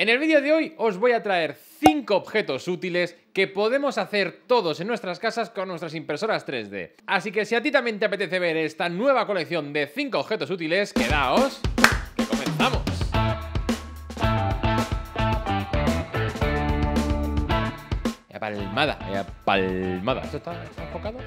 En el vídeo de hoy os voy a traer 5 objetos útiles que podemos hacer todos en nuestras casas con nuestras impresoras 3D. Así que si a ti también te apetece ver esta nueva colección de 5 objetos útiles, quedaos que comenzamos. palmada, palmada. ¿Esto está enfocado?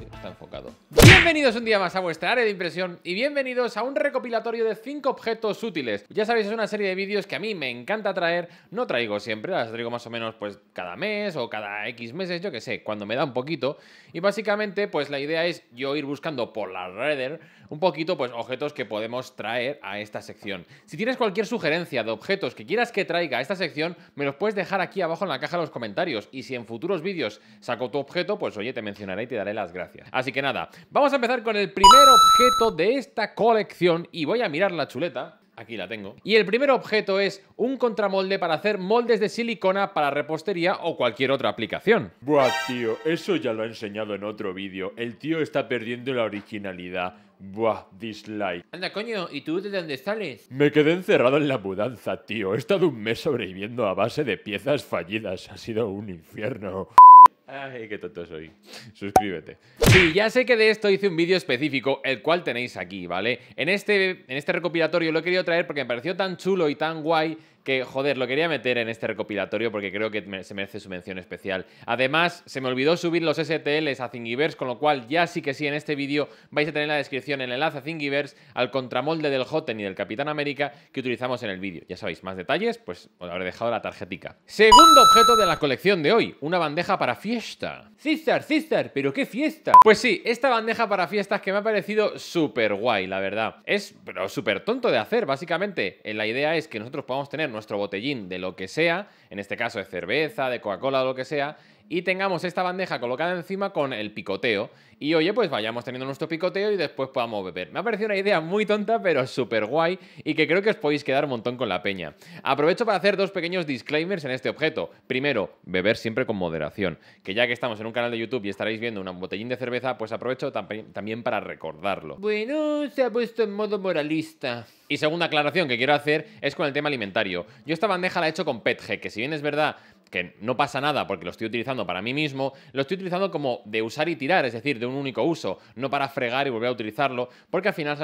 Sí, está enfocado. Bienvenidos un día más a vuestra área de impresión y bienvenidos a un recopilatorio de 5 objetos útiles. Ya sabéis, es una serie de vídeos que a mí me encanta traer, no traigo siempre, las traigo más o menos pues cada mes o cada X meses, yo que sé, cuando me da un poquito. Y básicamente pues la idea es yo ir buscando por la red un poquito pues objetos que podemos traer a esta sección. Si tienes cualquier sugerencia de objetos que quieras que traiga a esta sección, me los puedes dejar aquí abajo en la caja de los comentarios y si en futuros vídeos saco tu objeto, pues oye, te mencionaré y te daré las gracias. Así que nada, vamos Vamos a empezar con el primer objeto de esta colección y voy a mirar la chuleta. Aquí la tengo. Y el primer objeto es un contramolde para hacer moldes de silicona para repostería o cualquier otra aplicación. Buah, tío, eso ya lo he enseñado en otro vídeo. El tío está perdiendo la originalidad. Buah, dislike. Anda, coño, ¿y tú de dónde sales? Me quedé encerrado en la mudanza, tío. He estado un mes sobreviviendo a base de piezas fallidas. Ha sido un infierno. Ay, qué tonto soy. Suscríbete. Sí, ya sé que de esto hice un vídeo específico, el cual tenéis aquí, ¿vale? En este, en este recopilatorio lo he querido traer porque me pareció tan chulo y tan guay que, joder, lo quería meter en este recopilatorio porque creo que se merece su mención especial. Además, se me olvidó subir los STLs a Thingiverse, con lo cual ya sí que sí en este vídeo vais a tener en la descripción el enlace a Thingiverse al contramolde del Hotten y del Capitán América que utilizamos en el vídeo. Ya sabéis, más detalles, pues os habré dejado la tarjetica. Segundo objeto de la colección de hoy, una bandeja para fiesta. Sister, sister, pero qué fiesta. Pues sí, esta bandeja para fiestas que me ha parecido súper guay, la verdad. Es pero súper tonto de hacer, básicamente. Eh, la idea es que nosotros podamos tener nuestro botellín de lo que sea, en este caso de cerveza, de Coca-Cola, de lo que sea, y tengamos esta bandeja colocada encima con el picoteo. Y oye, pues vayamos teniendo nuestro picoteo y después podamos beber. Me ha parecido una idea muy tonta, pero súper guay y que creo que os podéis quedar un montón con la peña. Aprovecho para hacer dos pequeños disclaimers en este objeto. Primero, beber siempre con moderación, que ya que estamos en un canal de YouTube y estaréis viendo un botellín de cerveza, pues aprovecho también para recordarlo. Bueno, se ha puesto en modo moralista. Y segunda aclaración que quiero hacer es con el tema alimentario. Yo esta bandeja la he hecho con PETG, que si bien es verdad que no pasa nada porque lo estoy utilizando para mí mismo, lo estoy utilizando como de usar y tirar, es decir, de un único uso, no para fregar y volver a utilizarlo, porque al final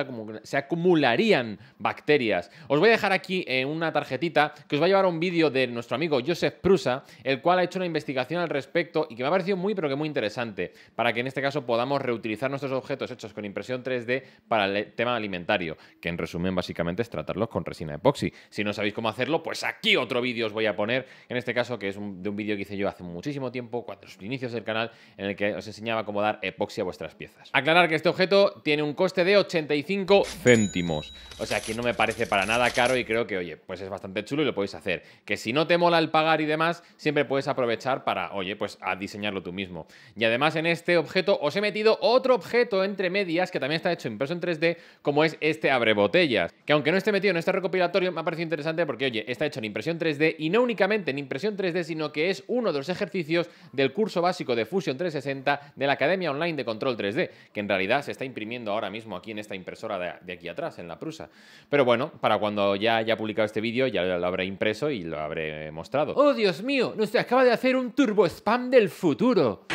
se, acumularían bacterias. Os voy a dejar aquí eh, una tarjetita que os va a llevar a un vídeo de nuestro amigo Joseph Prusa, el cual ha hecho una investigación al respecto y que me ha parecido muy, pero que muy interesante, para que en este caso podamos reutilizar nuestros objetos hechos con impresión 3D para el tema alimentario, que en resumen básicamente es tratarlos con resina epoxi. Si no sabéis cómo hacerlo, pues aquí otro vídeo os voy a poner, en este caso que es de un vídeo que hice yo hace muchísimo tiempo, cuando los inicios del canal, en el que os enseñaba cómo dar epoxi a vuestras piezas. Aclarar que este objeto tiene un coste de 85 céntimos. O sea, que no me parece para nada caro y creo que, oye, pues es bastante chulo y lo podéis hacer. Que si no te mola el pagar y demás, siempre puedes aprovechar para, oye, pues a diseñarlo tú mismo. Y además en este objeto os he metido otro objeto entre medias que también está hecho en impresión 3D, como es este abrebotellas. Que aunque no esté metido en este recopilatorio, me ha parecido interesante porque, oye, está hecho en impresión 3D y no únicamente en impresión 3D, sino que es uno de los ejercicios del curso básico de Fusion 360 de la Academia Online de Control 3D, que en realidad se está imprimiendo ahora mismo aquí en esta impresora de, aquí atrás, en la Prusa. Pero bueno, para cuando ya haya publicado este vídeo, ya lo habré impreso y lo habré mostrado. ¡Oh, Dios mío! Nos acaba de hacer un turbo spam del futuro.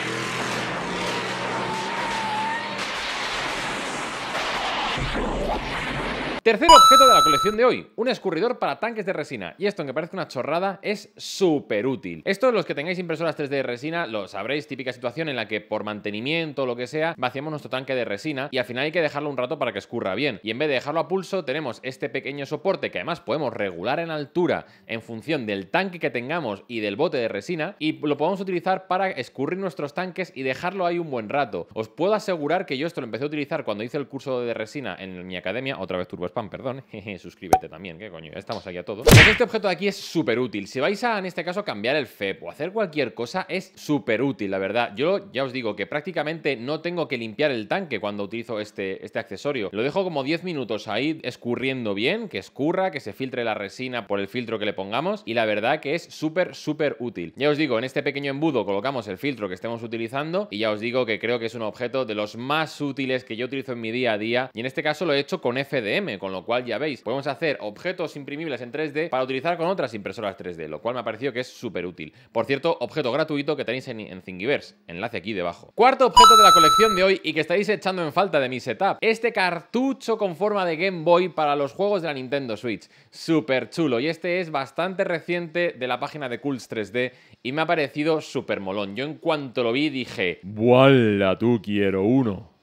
Tercer objeto de la colección de hoy, un escurridor para tanques de resina. Y esto, aunque parece una chorrada, es súper útil. Esto, los que tengáis impresoras 3D de resina, lo sabréis, típica situación en la que por mantenimiento o lo que sea, vaciamos nuestro tanque de resina y al final hay que dejarlo un rato para que escurra bien. Y en vez de dejarlo a pulso, tenemos este pequeño soporte que además podemos regular en altura en función del tanque que tengamos y del bote de resina y lo podemos utilizar para escurrir nuestros tanques y dejarlo ahí un buen rato. Os puedo asegurar que yo esto lo empecé a utilizar cuando hice el curso de resina en mi academia, otra vez Turbo perdón. suscríbete también, que coño, estamos aquí a todos. Pues este objeto de aquí es súper útil. Si vais a, en este caso, cambiar el FEP o hacer cualquier cosa, es súper útil, la verdad. Yo ya os digo que prácticamente no tengo que limpiar el tanque cuando utilizo este, este accesorio. Lo dejo como 10 minutos ahí escurriendo bien, que escurra, que se filtre la resina por el filtro que le pongamos. Y la verdad que es súper, súper útil. Ya os digo, en este pequeño embudo colocamos el filtro que estemos utilizando y ya os digo que creo que es un objeto de los más útiles que yo utilizo en mi día a día. Y en este caso lo he hecho con FDM, con con lo cual ya veis, podemos hacer objetos imprimibles en 3D para utilizar con otras impresoras 3D, lo cual me ha parecido que es súper útil. Por cierto, objeto gratuito que tenéis en, Thingiverse, enlace aquí debajo. Cuarto objeto de la colección de hoy y que estáis echando en falta de mi setup, este cartucho con forma de Game Boy para los juegos de la Nintendo Switch. Súper chulo y este es bastante reciente de la página de Cools 3D y me ha parecido súper molón. Yo en cuanto lo vi dije, ¡Buala, tú quiero uno!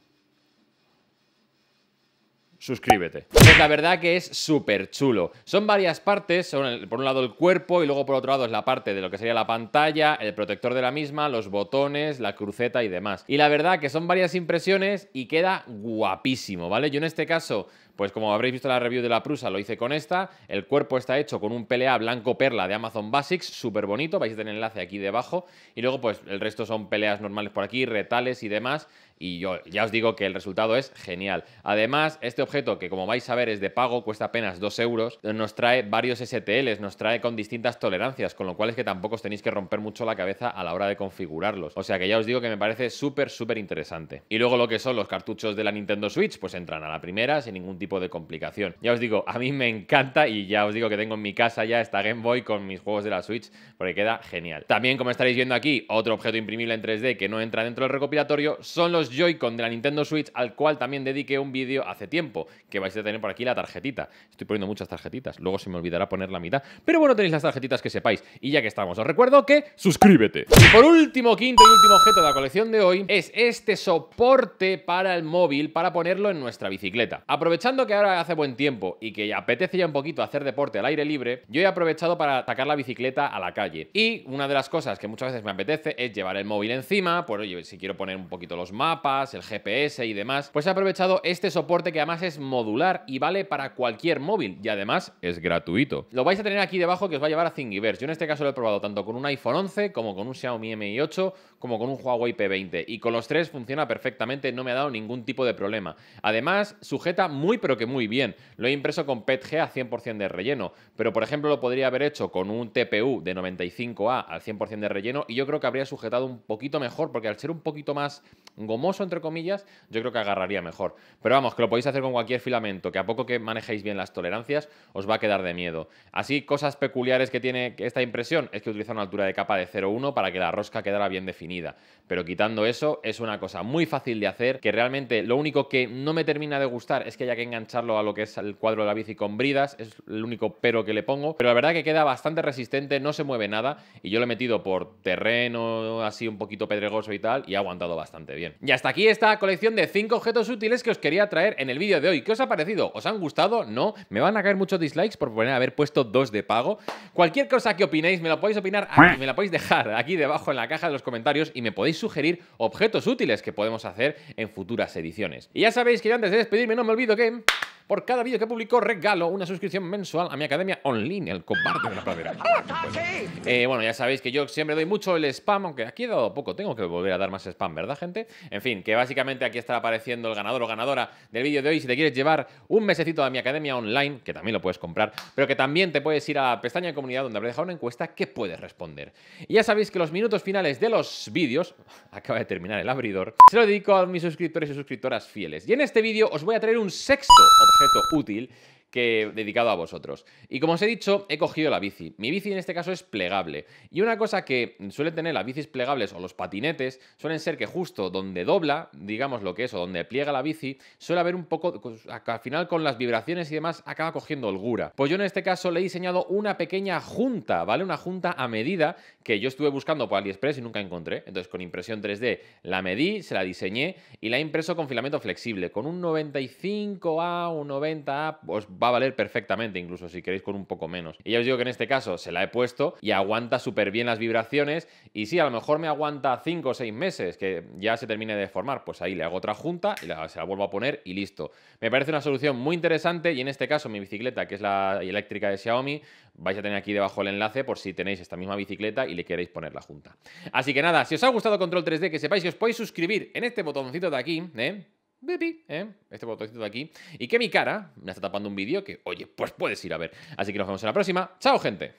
suscríbete. Pues la verdad que es súper chulo. Son varias partes, son por un lado el cuerpo y luego por otro lado es la parte de lo que sería la pantalla, el protector de la misma, los botones, la cruceta y demás. Y la verdad que son varias impresiones y queda guapísimo, ¿vale? Yo en este caso pues como habréis visto en la review de la Prusa, lo hice con esta. El cuerpo está hecho con un pelea blanco perla de Amazon Basics, súper bonito, vais a tener enlace aquí debajo. Y luego pues el resto son peleas normales por aquí, retales y demás. Y yo ya os digo que el resultado es genial. Además, este objeto, que como vais a ver es de pago, cuesta apenas 2 euros, nos trae varios STLs, nos trae con distintas tolerancias, con lo cual es que tampoco os tenéis que romper mucho la cabeza a la hora de configurarlos. O sea que ya os digo que me parece súper, súper interesante. Y luego lo que son los cartuchos de la Nintendo Switch, pues entran a la primera sin ningún tipo de complicación. Ya os digo, a mí me encanta y ya os digo que tengo en mi casa ya esta Game Boy con mis juegos de la Switch porque queda genial. También, como estaréis viendo aquí, otro objeto imprimible en 3D que no entra dentro del recopilatorio son los Joy-Con de la Nintendo Switch al cual también dediqué un vídeo hace tiempo que vais a tener por aquí la tarjetita. Estoy poniendo muchas tarjetitas, luego se me olvidará poner la mitad. Pero bueno, tenéis las tarjetitas que sepáis. Y ya que estamos, os recuerdo que suscríbete. Y por último, quinto y último objeto de la colección de hoy es este soporte para el móvil para ponerlo en nuestra bicicleta. Aprovechando que ahora hace buen tiempo y que apetece ya un poquito hacer deporte al aire libre, yo he aprovechado para sacar la bicicleta a la calle. Y una de las cosas que muchas veces me apetece es llevar el móvil encima, por oye, si quiero poner un poquito los mapas, el GPS y demás, pues he aprovechado este soporte que además es modular y vale para cualquier móvil y además es gratuito. Lo vais a tener aquí debajo que os va a llevar a Thingiverse. Yo en este caso lo he probado tanto con un iPhone 11 como con un Xiaomi Mi 8 como con un Huawei P20 y con los tres funciona perfectamente, no me ha dado ningún tipo de problema. Además, sujeta muy pero que muy bien. Lo he impreso con PETG a 100% de relleno, pero por ejemplo lo podría haber hecho con un TPU de 95A al 100% de relleno y yo creo que habría sujetado un poquito mejor, porque al ser un poquito más gomoso, entre comillas, yo creo que agarraría mejor. Pero vamos, que lo podéis hacer con cualquier filamento, que a poco que manejéis bien las tolerancias, os va a quedar de miedo. Así, cosas peculiares que tiene esta impresión es que utiliza una altura de capa de 0,1 para que la rosca quedara bien definida. Pero quitando eso, es una cosa muy fácil de hacer, que realmente lo único que no me termina de gustar es que haya que engancharlo a lo que es el cuadro de la bici con bridas, es el único pero que le pongo, pero la verdad que queda bastante resistente, no se mueve nada y yo lo he metido por terreno así un poquito pedregoso y tal y ha aguantado bastante bien. Y hasta aquí esta colección de 5 objetos útiles que os quería traer en el vídeo de hoy. ¿Qué os ha parecido? ¿Os han gustado? ¿No? ¿Me van a caer muchos dislikes por poner haber puesto dos de pago? Cualquier cosa que opinéis me lo podéis opinar aquí, me la podéis dejar aquí debajo en la caja de los comentarios y me podéis sugerir objetos útiles que podemos hacer en futuras ediciones. Y ya sabéis que yo antes de despedirme no me olvido que por cada vídeo que publico regalo una suscripción mensual a mi academia online, el cobarde de la pradera. Ah, ah, pues, eh, bueno, ya sabéis que yo siempre doy mucho el spam, aunque aquí he dado poco, tengo que volver a dar más spam, ¿verdad, gente? En fin, que básicamente aquí está apareciendo el ganador o ganadora del vídeo de hoy. Si te quieres llevar un mesecito a mi academia online, que también lo puedes comprar, pero que también te puedes ir a la pestaña de comunidad donde habré dejado una encuesta que puedes responder. Y ya sabéis que los minutos finales de los vídeos, acaba de terminar el abridor, se lo dedico a mis suscriptores y suscriptoras fieles. Y en este vídeo os voy a traer un sexto objeto útil que dedicado a vosotros. Y como os he dicho, he cogido la bici. Mi bici en este caso es plegable. Y una cosa que suelen tener las bicis plegables o los patinetes suelen ser que justo donde dobla, digamos lo que es, o donde pliega la bici, suele haber un poco, pues, al final con las vibraciones y demás, acaba cogiendo holgura. Pues yo en este caso le he diseñado una pequeña junta, ¿vale? Una junta a medida que yo estuve buscando por AliExpress y nunca encontré. Entonces con impresión 3D la medí, se la diseñé y la he impreso con filamento flexible, con un 95A, un 90A, pues va a valer perfectamente, incluso si queréis con un poco menos. Y ya os digo que en este caso se la he puesto y aguanta súper bien las vibraciones. Y si a lo mejor me aguanta 5 o 6 meses, que ya se termine de formar. Pues ahí le hago otra junta y la, se la vuelvo a poner y listo. Me parece una solución muy interesante y en este caso mi bicicleta, que es la eléctrica de Xiaomi, vais a tener aquí debajo el enlace por si tenéis esta misma bicicleta y le queréis poner la junta. Así que nada, si os ha gustado Control 3D, que sepáis que os podéis suscribir en este botoncito de aquí, ¿eh? Bipi, ¿eh? este botoncito de aquí, y que mi cara me está tapando un vídeo que, oye, pues puedes ir a ver. Así que nos vemos en la próxima. ¡Chao, gente!